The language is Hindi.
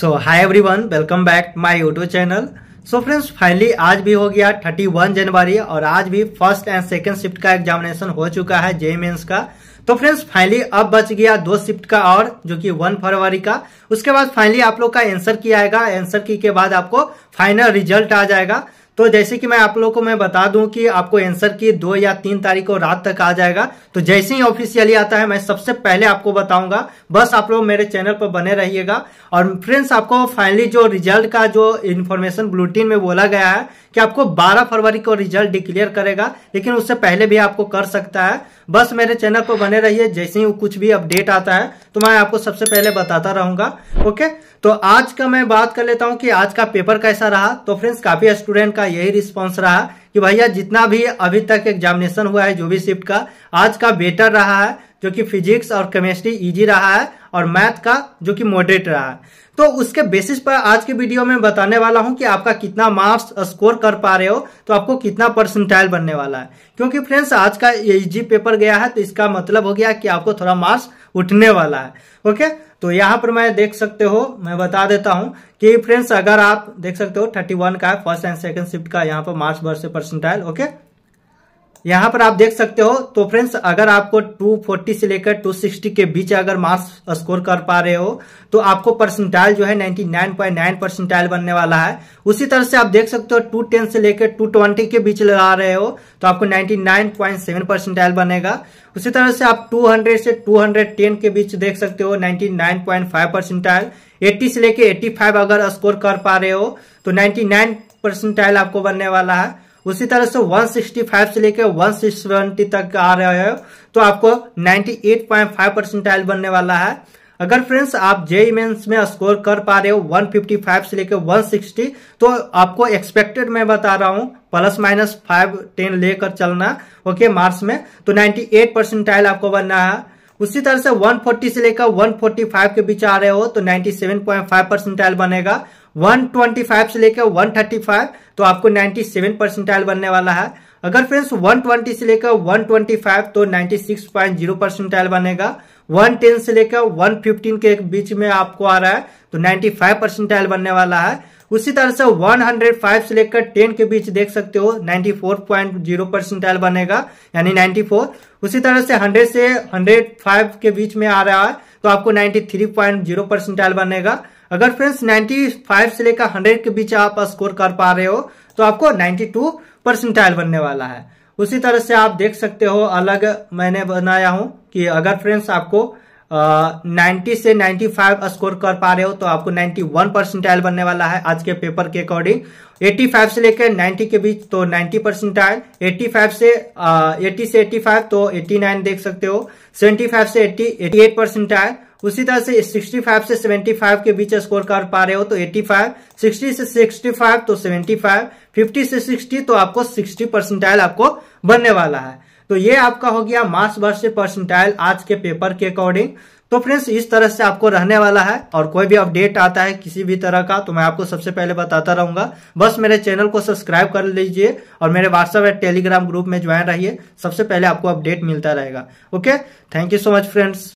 so everyone welcome back my YouTube channel so friends finally आज भी हो गया 31 जनवरी और आज भी फर्स्ट एंड सेकेंड शिफ्ट का एग्जामिनेशन हो चुका है जे मेन्स का तो फ्रेंड्स फाइनली अब बच गया दो शिफ्ट का और जो कि वन फरवरी का उसके बाद फाइनली आप लोग का एंसर किया आएगा एंसर की के बाद आपको फाइनल रिजल्ट आ जाएगा तो जैसे कि मैं आप लोगों को मैं बता दूं कि आपको आंसर की दो या तीन तारीख को रात तक आ जाएगा तो जैसे ही ऑफिशियली आता है मैं सबसे पहले आपको बताऊंगा बस आप लोग मेरे चैनल पर बने रहिएगा और फ्रेंड्स आपको फाइनली जो रिजल्ट का जो इन्फॉर्मेशन बुलेटिन में बोला गया है कि आपको 12 फरवरी को रिजल्ट डिक्लेयर करेगा लेकिन उससे पहले भी आपको कर सकता है बस मेरे चैनल पर बने रहिए जैसे ही कुछ भी अपडेट आता है तो मैं आपको सबसे पहले बताता रहूंगा ओके तो आज का मैं बात कर लेता हूं कि आज का पेपर कैसा रहा तो फ्रेंड्स काफी स्टूडेंट का यही रिस्पॉन्स रहा कि भैया जितना भी अभी तक एग्जामिनेशन हुआ है जो भी शिफ्ट का आज का बेटर रहा है जो कि फिजिक्स और केमिस्ट्री इजी रहा है और मैथ का जो कि मॉडरेट रहा है तो उसके बेसिस पर आज के वीडियो में बताने वाला हूं कि आपका कितना मार्क्स स्कोर कर पा रहे हो तो आपको कितना परसेंटाइल बनने वाला है क्योंकि फ्रेंड्स आज का इजी पेपर गया है तो इसका मतलब हो गया कि आपको थोड़ा मार्क्स उठने वाला है ओके तो यहाँ पर मैं देख सकते हो मैं बता देता हूँ कि फ्रेंड्स अगर आप देख सकते हो थर्टी का है फर्स्ट एंड सेकंड शिफ्ट का यहाँ पर मार्क्स बर्स परसेंटाइल ओके यहाँ पर आप देख सकते हो तो फ्रेंड्स अगर आपको 240 से लेकर 260 के बीच अगर मार्क्स स्कोर कर पा रहे हो तो आपको परसेंटाइल जो है 99.9 परसेंटाइल बनने वाला है उसी तरह से आप देख सकते हो 210 से लेकर 220 के बीच लगा रहे हो तो आपको 99.7 परसेंटाइल बनेगा उसी तरह से आप 200 से 210 के बीच देख सकते हो 99.5 परसेंटाइल 80 से लेकर 85 अगर स्कोर कर पा रहे हो तो 99 परसेंटाइल आपको बनने वाला है उसी तरह से 165 से लेकर वन 170 तक आ रहे हो तो आपको 98.5 परसेंटाइल बनने वाला है अगर फ्रेंड्स आप जे मेंस में स्कोर कर पा रहे हो 155 से लेकर 160 तो आपको एक्सपेक्टेड मैं बता रहा हूँ प्लस माइनस 5 10 लेकर चलना ओके मार्क्स में तो 98 परसेंटाइल आपको बनना है उसी तरह से 140 से लेकर 145 के बीच आ रहे हो तो 97.5 परसेंटाइल बनेगा 125 से लेकर 135 तो आपको 97 सेवन परसेंटाइल बनने वाला है अगर फ्रेंड्स 120 से लेकर 125 तो 96.0 परसेंटाइल बनेगा 110 से लेकर 115 के बीच में आपको आ रहा है तो 95 परसेंटाइल बनने वाला है उसी तरह से 105 से लेकर 10 के बीच देख सकते हो 94.0 परसेंटाइल बनेगा यानी 94 उसी तरह से 100 से 105 के बीच में आ रहा है तो आपको 93.0 थ्री परसेंटाइल बनेगा अगर फ्रेंड्स 95 से लेकर 100 के बीच आप स्कोर कर पा रहे हो तो आपको 92 परसेंटाइल बनने वाला है उसी तरह से आप देख सकते हो अलग मैंने बनाया हूं कि अगर फ्रेंड्स आपको नाइन्टी से 95 स्कोर कर पा रहे हो तो आपको 91 परसेंटाइल बनने वाला है आज के पेपर के अकॉर्डिंग 85 से लेकर 90 के बीच तो 90 परसेंटाइल 85 से आ, 80 से 85 तो 89 देख सकते हो 75 से 80 88 परसेंटाइल उसी तरह से 65 से 75 के बीच स्कोर कर पा रहे हो तो 85, 60 से 65 तो 75, 50 से 60 तो आपको 60 परसेंटाइल आपको बनने वाला है तो ये आपका हो गया मार्क्स वर्ष परसेंटाइल आज के पेपर के अकॉर्डिंग तो फ्रेंड्स इस तरह से आपको रहने वाला है और कोई भी अपडेट आता है किसी भी तरह का तो मैं आपको सबसे पहले बताता रहूंगा बस मेरे चैनल को सब्सक्राइब कर लीजिए और मेरे व्हाट्सएप या टेलीग्राम ग्रुप में ज्वाइन रहिए सबसे पहले आपको अपडेट मिलता रहेगा okay thank you so much friends